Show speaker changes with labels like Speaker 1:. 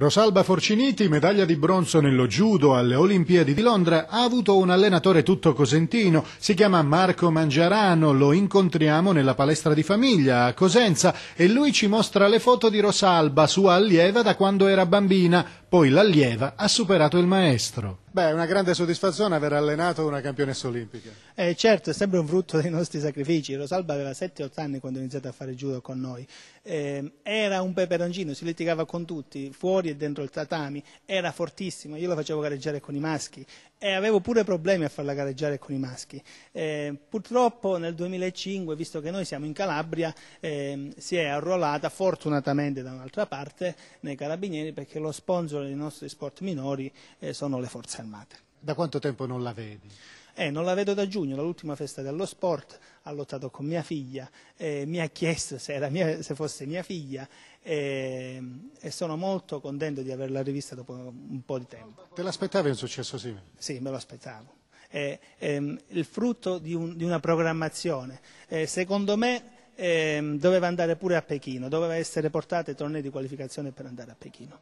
Speaker 1: Rosalba Forciniti, medaglia di bronzo nello judo alle Olimpiadi di Londra, ha avuto un allenatore tutto cosentino, si chiama Marco Mangiarano, lo incontriamo nella palestra di famiglia a Cosenza e lui ci mostra le foto di Rosalba, sua allieva da quando era bambina poi l'allieva ha superato il maestro. Beh, è una grande soddisfazione aver allenato una campionessa olimpica.
Speaker 2: Eh, certo, è sempre un frutto dei nostri sacrifici. Rosalba aveva 7-8 anni quando ha iniziato a fare judo con noi. Eh, era un peperoncino, si litigava con tutti, fuori e dentro il tatami. Era fortissimo, io lo facevo gareggiare con i maschi e avevo pure problemi a farla gareggiare con i maschi. Eh, purtroppo nel 2005, visto che noi siamo in Calabria, eh, si è arruolata fortunatamente da un'altra parte nei carabinieri perché lo sponsor dei nostri sport minori eh, sono le forze armate. Da quanto tempo non la vedi? Eh, non la vedo da giugno, l'ultima festa dello sport, ha lottato con mia figlia, eh, mi ha chiesto se, mia, se fosse mia figlia, eh, e sono molto contento di averla rivista dopo un po' di tempo. Te l'aspettavi un successo simile? Sì, me lo aspettavo. È, è ehm, il frutto di, un, di una programmazione. È, secondo me ehm, doveva andare pure a Pechino, doveva essere portato ai tornei di qualificazione per andare a Pechino.